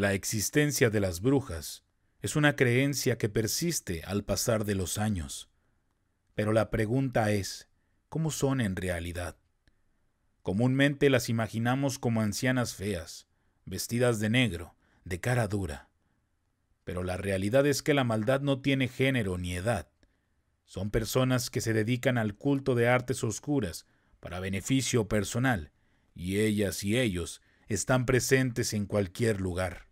La existencia de las brujas es una creencia que persiste al pasar de los años. Pero la pregunta es, ¿cómo son en realidad? Comúnmente las imaginamos como ancianas feas, vestidas de negro, de cara dura. Pero la realidad es que la maldad no tiene género ni edad. Son personas que se dedican al culto de artes oscuras para beneficio personal, y ellas y ellos están presentes en cualquier lugar.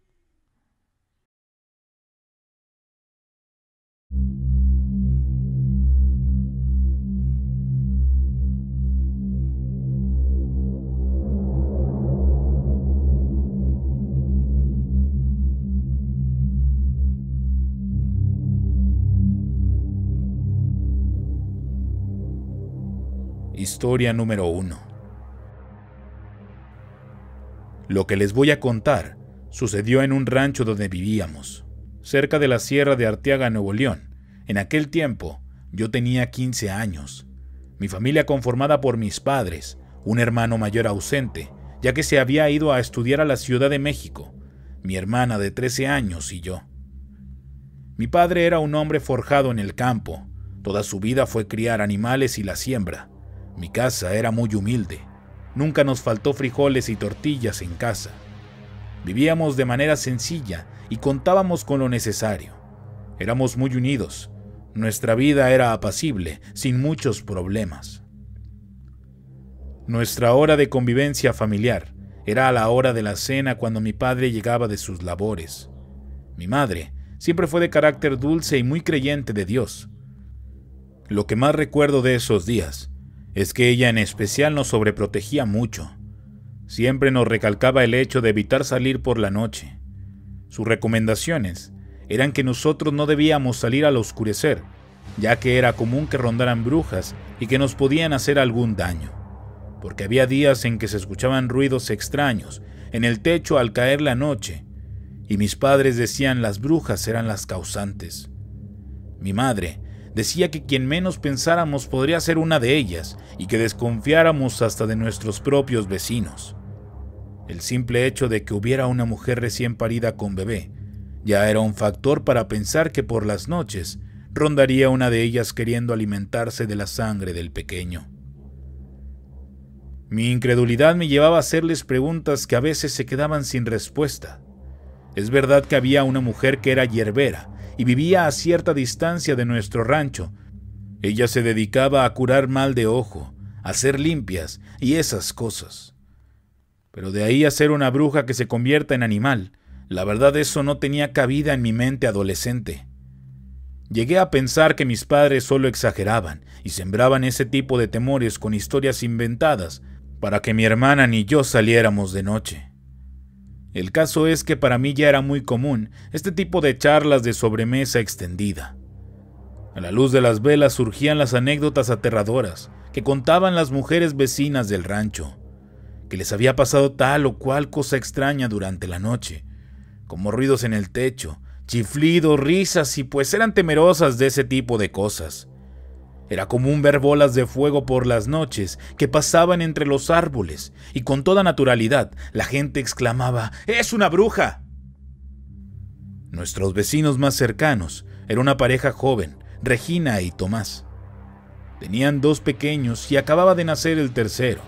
Historia número uno. Lo que les voy a contar sucedió en un rancho donde vivíamos cerca de la sierra de Arteaga, Nuevo León. En aquel tiempo, yo tenía 15 años. Mi familia conformada por mis padres, un hermano mayor ausente, ya que se había ido a estudiar a la Ciudad de México, mi hermana de 13 años y yo. Mi padre era un hombre forjado en el campo. Toda su vida fue criar animales y la siembra. Mi casa era muy humilde. Nunca nos faltó frijoles y tortillas en casa. Vivíamos de manera sencilla y contábamos con lo necesario. Éramos muy unidos. Nuestra vida era apacible, sin muchos problemas. Nuestra hora de convivencia familiar era a la hora de la cena cuando mi padre llegaba de sus labores. Mi madre siempre fue de carácter dulce y muy creyente de Dios. Lo que más recuerdo de esos días es que ella en especial nos sobreprotegía mucho. Siempre nos recalcaba el hecho de evitar salir por la noche. Sus recomendaciones eran que nosotros no debíamos salir al oscurecer, ya que era común que rondaran brujas y que nos podían hacer algún daño, porque había días en que se escuchaban ruidos extraños en el techo al caer la noche, y mis padres decían las brujas eran las causantes. Mi madre decía que quien menos pensáramos podría ser una de ellas y que desconfiáramos hasta de nuestros propios vecinos. El simple hecho de que hubiera una mujer recién parida con bebé ya era un factor para pensar que por las noches rondaría una de ellas queriendo alimentarse de la sangre del pequeño. Mi incredulidad me llevaba a hacerles preguntas que a veces se quedaban sin respuesta. Es verdad que había una mujer que era hierbera y vivía a cierta distancia de nuestro rancho. Ella se dedicaba a curar mal de ojo, a hacer limpias y esas cosas. Pero de ahí a ser una bruja que se convierta en animal, la verdad eso no tenía cabida en mi mente adolescente. Llegué a pensar que mis padres solo exageraban y sembraban ese tipo de temores con historias inventadas para que mi hermana ni yo saliéramos de noche. El caso es que para mí ya era muy común este tipo de charlas de sobremesa extendida. A la luz de las velas surgían las anécdotas aterradoras que contaban las mujeres vecinas del rancho, que les había pasado tal o cual cosa extraña durante la noche, como ruidos en el techo, chiflidos, risas y pues eran temerosas de ese tipo de cosas. Era común ver bolas de fuego por las noches que pasaban entre los árboles y con toda naturalidad la gente exclamaba, ¡Es una bruja! Nuestros vecinos más cercanos era una pareja joven, Regina y Tomás. Tenían dos pequeños y acababa de nacer el tercero.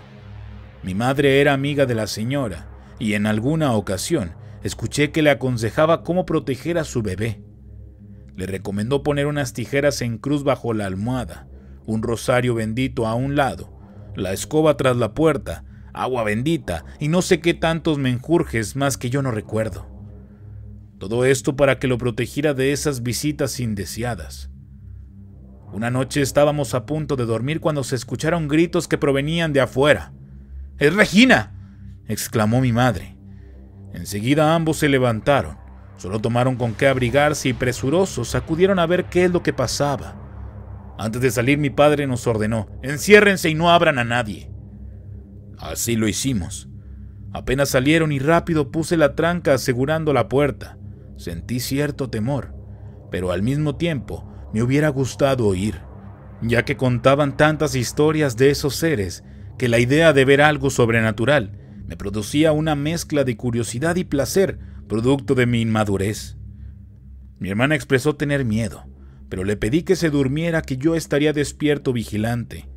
Mi madre era amiga de la señora, y en alguna ocasión escuché que le aconsejaba cómo proteger a su bebé. Le recomendó poner unas tijeras en cruz bajo la almohada, un rosario bendito a un lado, la escoba tras la puerta, agua bendita y no sé qué tantos menjurjes más que yo no recuerdo. Todo esto para que lo protegiera de esas visitas indeseadas. Una noche estábamos a punto de dormir cuando se escucharon gritos que provenían de afuera. ¡Es Regina! exclamó mi madre. Enseguida ambos se levantaron. Solo tomaron con qué abrigarse y presurosos acudieron a ver qué es lo que pasaba. Antes de salir mi padre nos ordenó, enciérrense y no abran a nadie. Así lo hicimos. Apenas salieron y rápido puse la tranca asegurando la puerta. Sentí cierto temor, pero al mismo tiempo me hubiera gustado oír, ya que contaban tantas historias de esos seres que la idea de ver algo sobrenatural me producía una mezcla de curiosidad y placer, producto de mi inmadurez. Mi hermana expresó tener miedo, pero le pedí que se durmiera que yo estaría despierto vigilante.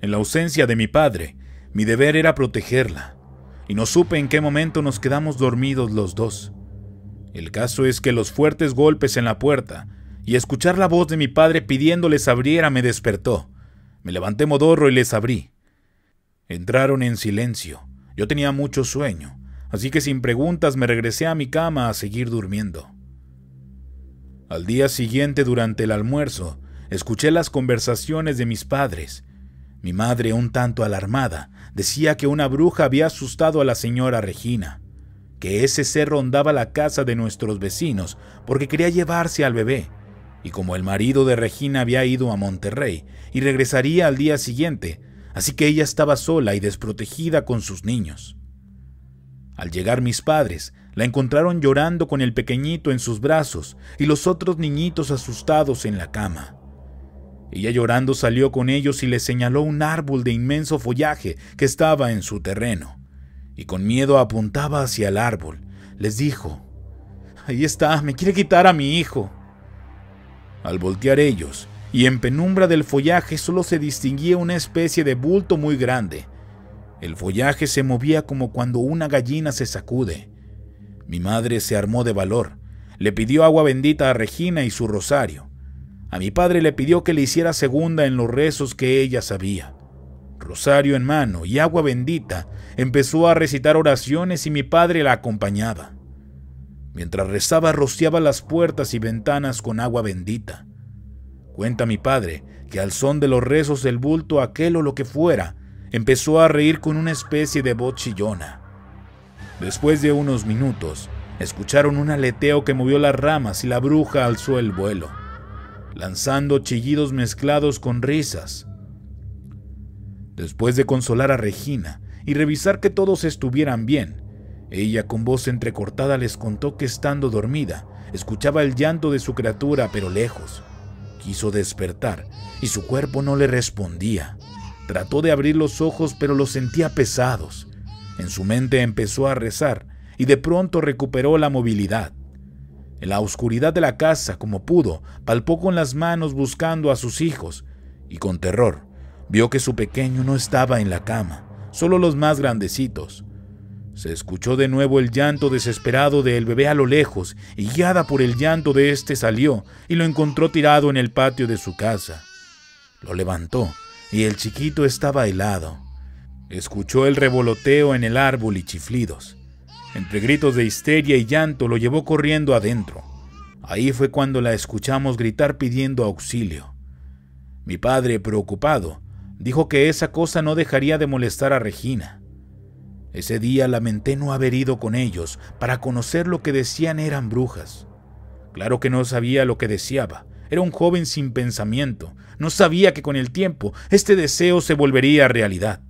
En la ausencia de mi padre, mi deber era protegerla, y no supe en qué momento nos quedamos dormidos los dos. El caso es que los fuertes golpes en la puerta y escuchar la voz de mi padre pidiéndoles abriera me despertó. Me levanté modorro y les abrí. Entraron en silencio. Yo tenía mucho sueño, así que sin preguntas me regresé a mi cama a seguir durmiendo. Al día siguiente, durante el almuerzo, escuché las conversaciones de mis padres. Mi madre, un tanto alarmada, decía que una bruja había asustado a la señora Regina, que ese ser rondaba la casa de nuestros vecinos porque quería llevarse al bebé, y como el marido de Regina había ido a Monterrey y regresaría al día siguiente, así que ella estaba sola y desprotegida con sus niños. Al llegar mis padres, la encontraron llorando con el pequeñito en sus brazos y los otros niñitos asustados en la cama. Ella llorando salió con ellos y les señaló un árbol de inmenso follaje que estaba en su terreno, y con miedo apuntaba hacia el árbol. Les dijo, Ahí está, me quiere quitar a mi hijo. Al voltear ellos, y en penumbra del follaje solo se distinguía una especie de bulto muy grande. El follaje se movía como cuando una gallina se sacude. Mi madre se armó de valor, le pidió agua bendita a Regina y su rosario. A mi padre le pidió que le hiciera segunda en los rezos que ella sabía. Rosario en mano y agua bendita, empezó a recitar oraciones y mi padre la acompañaba. Mientras rezaba, rociaba las puertas y ventanas con agua bendita. Cuenta mi padre que al son de los rezos del bulto aquel o lo que fuera, empezó a reír con una especie de voz chillona. Después de unos minutos, escucharon un aleteo que movió las ramas y la bruja alzó el vuelo, lanzando chillidos mezclados con risas. Después de consolar a Regina y revisar que todos estuvieran bien, ella con voz entrecortada les contó que estando dormida, escuchaba el llanto de su criatura pero lejos, quiso despertar y su cuerpo no le respondía. Trató de abrir los ojos pero los sentía pesados. En su mente empezó a rezar y de pronto recuperó la movilidad. En la oscuridad de la casa, como pudo, palpó con las manos buscando a sus hijos y con terror vio que su pequeño no estaba en la cama, solo los más grandecitos. Se escuchó de nuevo el llanto desesperado del bebé a lo lejos, y guiada por el llanto de éste salió y lo encontró tirado en el patio de su casa. Lo levantó, y el chiquito estaba helado. Escuchó el revoloteo en el árbol y chiflidos. Entre gritos de histeria y llanto lo llevó corriendo adentro. Ahí fue cuando la escuchamos gritar pidiendo auxilio. Mi padre, preocupado, dijo que esa cosa no dejaría de molestar a Regina. Ese día lamenté no haber ido con ellos para conocer lo que decían eran brujas. Claro que no sabía lo que deseaba. Era un joven sin pensamiento. No sabía que con el tiempo este deseo se volvería realidad.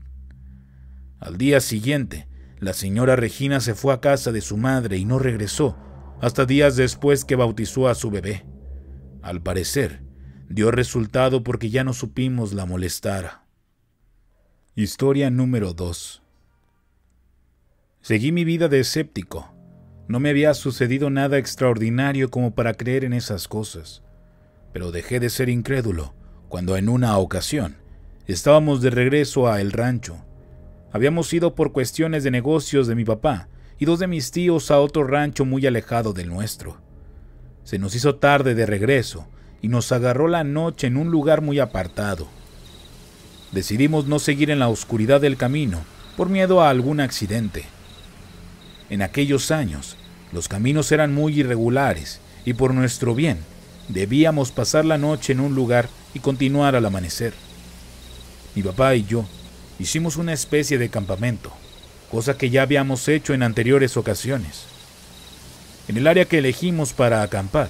Al día siguiente, la señora Regina se fue a casa de su madre y no regresó hasta días después que bautizó a su bebé. Al parecer, dio resultado porque ya no supimos la molestara. Historia número 2. Seguí mi vida de escéptico. No me había sucedido nada extraordinario como para creer en esas cosas. Pero dejé de ser incrédulo cuando en una ocasión estábamos de regreso a el rancho. Habíamos ido por cuestiones de negocios de mi papá y dos de mis tíos a otro rancho muy alejado del nuestro. Se nos hizo tarde de regreso y nos agarró la noche en un lugar muy apartado. Decidimos no seguir en la oscuridad del camino por miedo a algún accidente. En aquellos años, los caminos eran muy irregulares y por nuestro bien debíamos pasar la noche en un lugar y continuar al amanecer. Mi papá y yo hicimos una especie de campamento, cosa que ya habíamos hecho en anteriores ocasiones. En el área que elegimos para acampar,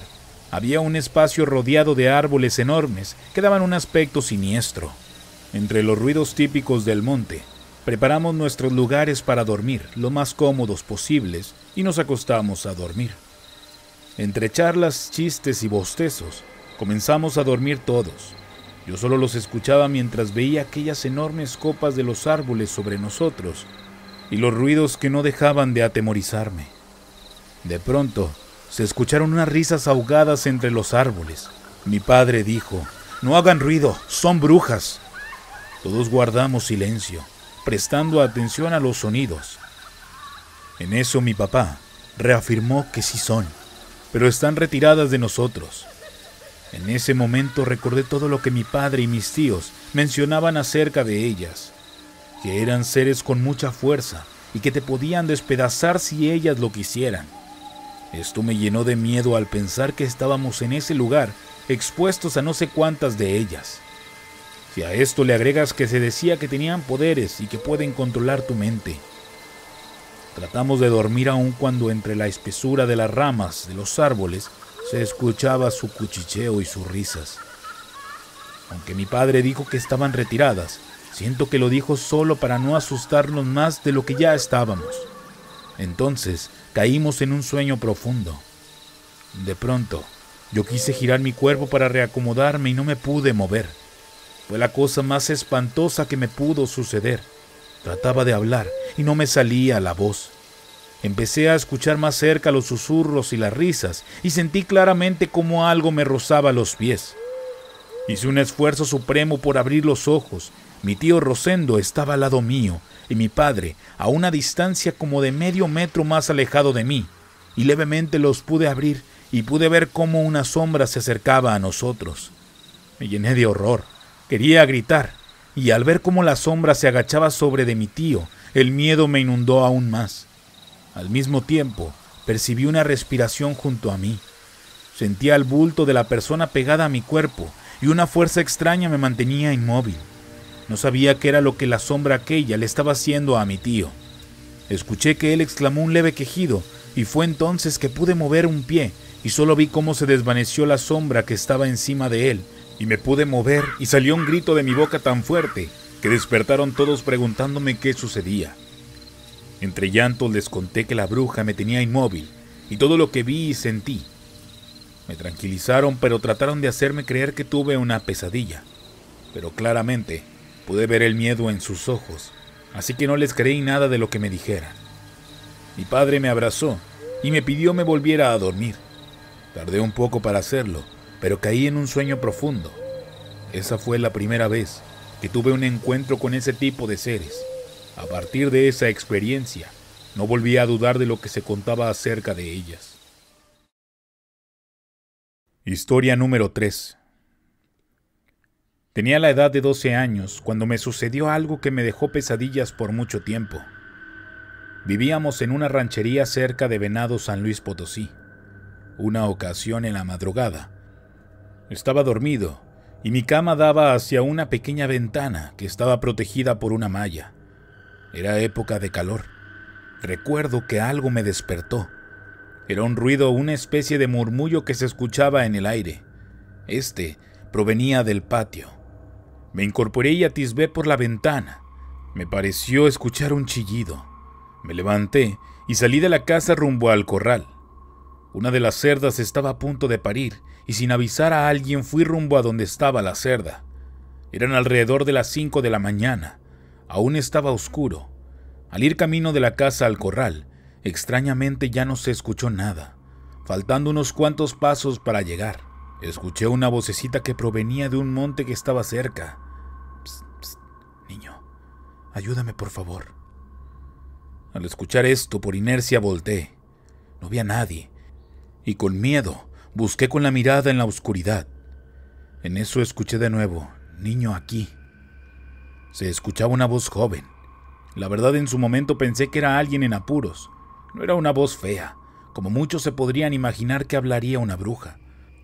había un espacio rodeado de árboles enormes que daban un aspecto siniestro. Entre los ruidos típicos del monte, Preparamos nuestros lugares para dormir, lo más cómodos posibles, y nos acostamos a dormir. Entre charlas, chistes y bostezos, comenzamos a dormir todos. Yo solo los escuchaba mientras veía aquellas enormes copas de los árboles sobre nosotros y los ruidos que no dejaban de atemorizarme. De pronto, se escucharon unas risas ahogadas entre los árboles. Mi padre dijo, No hagan ruido, son brujas. Todos guardamos silencio prestando atención a los sonidos. En eso mi papá reafirmó que sí son, pero están retiradas de nosotros. En ese momento recordé todo lo que mi padre y mis tíos mencionaban acerca de ellas, que eran seres con mucha fuerza y que te podían despedazar si ellas lo quisieran. Esto me llenó de miedo al pensar que estábamos en ese lugar expuestos a no sé cuántas de ellas. Si a esto le agregas que se decía que tenían poderes y que pueden controlar tu mente. Tratamos de dormir aún cuando entre la espesura de las ramas de los árboles se escuchaba su cuchicheo y sus risas. Aunque mi padre dijo que estaban retiradas, siento que lo dijo solo para no asustarnos más de lo que ya estábamos. Entonces caímos en un sueño profundo. De pronto, yo quise girar mi cuerpo para reacomodarme y no me pude mover. Fue la cosa más espantosa que me pudo suceder. Trataba de hablar y no me salía la voz. Empecé a escuchar más cerca los susurros y las risas y sentí claramente cómo algo me rozaba los pies. Hice un esfuerzo supremo por abrir los ojos. Mi tío Rosendo estaba al lado mío y mi padre a una distancia como de medio metro más alejado de mí, y levemente los pude abrir y pude ver cómo una sombra se acercaba a nosotros. Me llené de horror. Quería gritar, y al ver cómo la sombra se agachaba sobre de mi tío, el miedo me inundó aún más. Al mismo tiempo, percibí una respiración junto a mí. Sentía el bulto de la persona pegada a mi cuerpo y una fuerza extraña me mantenía inmóvil. No sabía qué era lo que la sombra aquella le estaba haciendo a mi tío. Escuché que él exclamó un leve quejido y fue entonces que pude mover un pie y solo vi cómo se desvaneció la sombra que estaba encima de él y me pude mover y salió un grito de mi boca tan fuerte que despertaron todos preguntándome qué sucedía. Entre llantos les conté que la bruja me tenía inmóvil y todo lo que vi y sentí. Me tranquilizaron pero trataron de hacerme creer que tuve una pesadilla, pero claramente pude ver el miedo en sus ojos, así que no les creí nada de lo que me dijera Mi padre me abrazó y me pidió me volviera a dormir. Tardé un poco para hacerlo, pero caí en un sueño profundo. Esa fue la primera vez que tuve un encuentro con ese tipo de seres. A partir de esa experiencia, no volví a dudar de lo que se contaba acerca de ellas. Historia número 3 Tenía la edad de 12 años cuando me sucedió algo que me dejó pesadillas por mucho tiempo. Vivíamos en una ranchería cerca de Venado San Luis Potosí. Una ocasión en la madrugada, estaba dormido y mi cama daba hacia una pequeña ventana que estaba protegida por una malla. Era época de calor. Recuerdo que algo me despertó. Era un ruido, una especie de murmullo que se escuchaba en el aire. Este provenía del patio. Me incorporé y atisbé por la ventana. Me pareció escuchar un chillido. Me levanté y salí de la casa rumbo al corral. Una de las cerdas estaba a punto de parir y sin avisar a alguien fui rumbo a donde estaba la cerda. Eran alrededor de las 5 de la mañana. Aún estaba oscuro. Al ir camino de la casa al corral, extrañamente ya no se escuchó nada. Faltando unos cuantos pasos para llegar, escuché una vocecita que provenía de un monte que estaba cerca. Psst, niño, ayúdame por favor. Al escuchar esto, por inercia volteé. No vi a nadie, y con miedo busqué con la mirada en la oscuridad. En eso escuché de nuevo, niño aquí. Se escuchaba una voz joven. La verdad en su momento pensé que era alguien en apuros. No era una voz fea, como muchos se podrían imaginar que hablaría una bruja,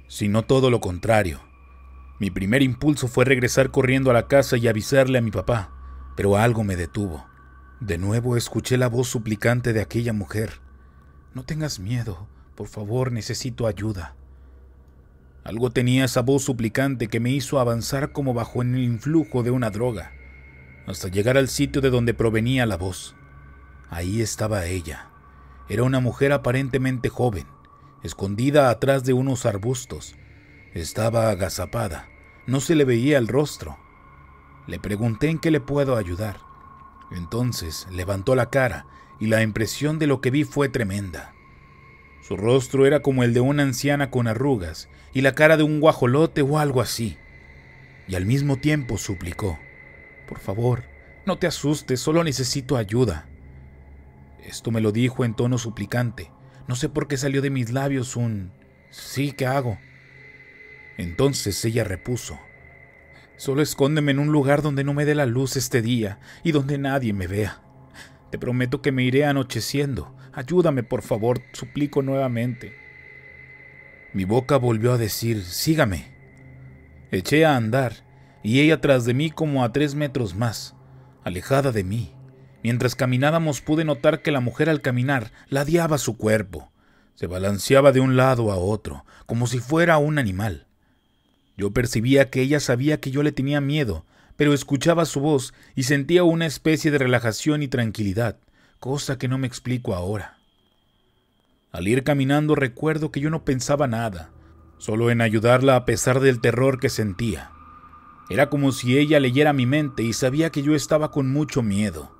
sino todo lo contrario. Mi primer impulso fue regresar corriendo a la casa y avisarle a mi papá, pero algo me detuvo. De nuevo escuché la voz suplicante de aquella mujer. No tengas miedo, por favor, necesito ayuda. Algo tenía esa voz suplicante que me hizo avanzar como bajo el influjo de una droga, hasta llegar al sitio de donde provenía la voz. Ahí estaba ella. Era una mujer aparentemente joven, escondida atrás de unos arbustos. Estaba agazapada, no se le veía el rostro. Le pregunté en qué le puedo ayudar. Entonces levantó la cara y la impresión de lo que vi fue tremenda. Su rostro era como el de una anciana con arrugas y la cara de un guajolote o algo así. Y al mismo tiempo suplicó, Por favor, no te asustes, solo necesito ayuda. Esto me lo dijo en tono suplicante. No sé por qué salió de mis labios un sí, ¿qué hago? Entonces ella repuso, Solo escóndeme en un lugar donde no me dé la luz este día y donde nadie me vea. Te prometo que me iré anocheciendo Ayúdame, por favor, suplico nuevamente. Mi boca volvió a decir, sígame. Eché a andar, y ella tras de mí como a tres metros más, alejada de mí. Mientras caminábamos pude notar que la mujer al caminar ladeaba su cuerpo, se balanceaba de un lado a otro, como si fuera un animal. Yo percibía que ella sabía que yo le tenía miedo, pero escuchaba su voz y sentía una especie de relajación y tranquilidad cosa que no me explico ahora. Al ir caminando recuerdo que yo no pensaba nada, solo en ayudarla a pesar del terror que sentía. Era como si ella leyera mi mente y sabía que yo estaba con mucho miedo.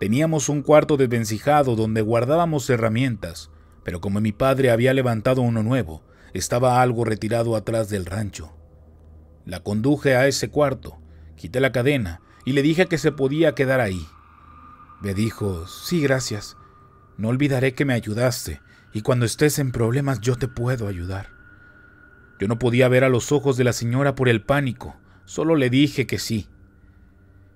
Teníamos un cuarto desvencijado donde guardábamos herramientas, pero como mi padre había levantado uno nuevo, estaba algo retirado atrás del rancho. La conduje a ese cuarto, quité la cadena y le dije que se podía quedar ahí. Me dijo, sí, gracias. No olvidaré que me ayudaste, y cuando estés en problemas yo te puedo ayudar. Yo no podía ver a los ojos de la señora por el pánico, solo le dije que sí.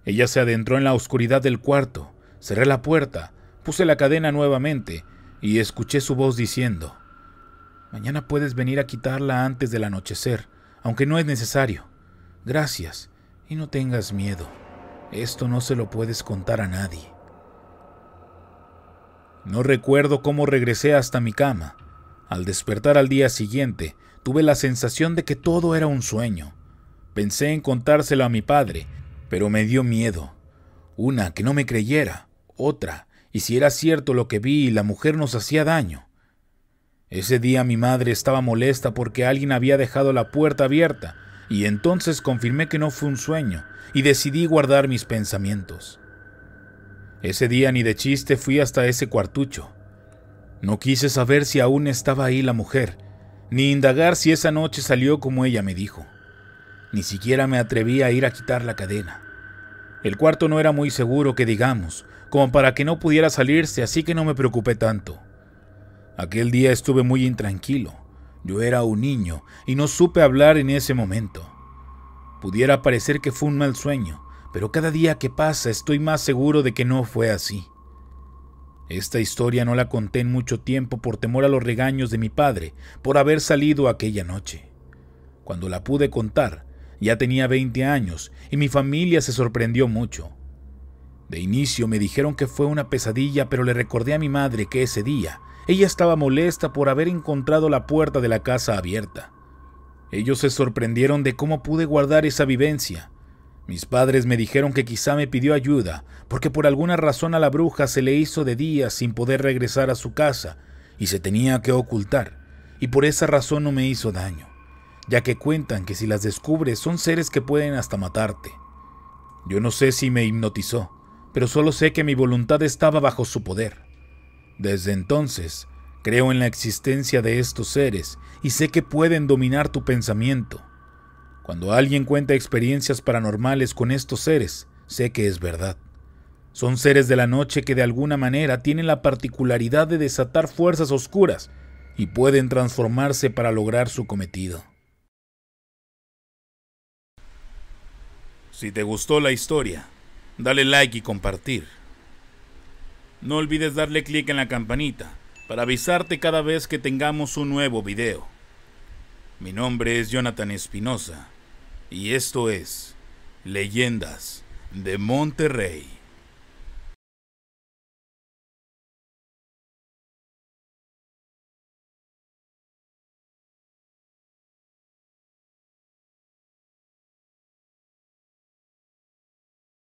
Ella se adentró en la oscuridad del cuarto, cerré la puerta, puse la cadena nuevamente y escuché su voz diciendo, Mañana puedes venir a quitarla antes del anochecer, aunque no es necesario. Gracias, y no tengas miedo. Esto no se lo puedes contar a nadie. No recuerdo cómo regresé hasta mi cama. Al despertar al día siguiente, tuve la sensación de que todo era un sueño. Pensé en contárselo a mi padre, pero me dio miedo. Una, que no me creyera. Otra, y si era cierto lo que vi y la mujer nos hacía daño. Ese día mi madre estaba molesta porque alguien había dejado la puerta abierta, y entonces confirmé que no fue un sueño, y decidí guardar mis pensamientos. Ese día ni de chiste fui hasta ese cuartucho. No quise saber si aún estaba ahí la mujer, ni indagar si esa noche salió como ella me dijo. Ni siquiera me atreví a ir a quitar la cadena. El cuarto no era muy seguro que digamos, como para que no pudiera salirse, así que no me preocupé tanto. Aquel día estuve muy intranquilo. Yo era un niño y no supe hablar en ese momento. Pudiera parecer que fue un mal sueño, pero cada día que pasa estoy más seguro de que no fue así. Esta historia no la conté en mucho tiempo por temor a los regaños de mi padre por haber salido aquella noche. Cuando la pude contar, ya tenía 20 años y mi familia se sorprendió mucho. De inicio me dijeron que fue una pesadilla, pero le recordé a mi madre que ese día ella estaba molesta por haber encontrado la puerta de la casa abierta. Ellos se sorprendieron de cómo pude guardar esa vivencia mis padres me dijeron que quizá me pidió ayuda, porque por alguna razón a la bruja se le hizo de día sin poder regresar a su casa y se tenía que ocultar, y por esa razón no me hizo daño, ya que cuentan que si las descubres son seres que pueden hasta matarte. Yo no sé si me hipnotizó, pero solo sé que mi voluntad estaba bajo su poder. Desde entonces, creo en la existencia de estos seres y sé que pueden dominar tu pensamiento, cuando alguien cuenta experiencias paranormales con estos seres, sé que es verdad. Son seres de la noche que de alguna manera tienen la particularidad de desatar fuerzas oscuras y pueden transformarse para lograr su cometido. Si te gustó la historia, dale like y compartir. No olvides darle clic en la campanita para avisarte cada vez que tengamos un nuevo video. Mi nombre es Jonathan Espinosa y esto es Leyendas de Monterrey.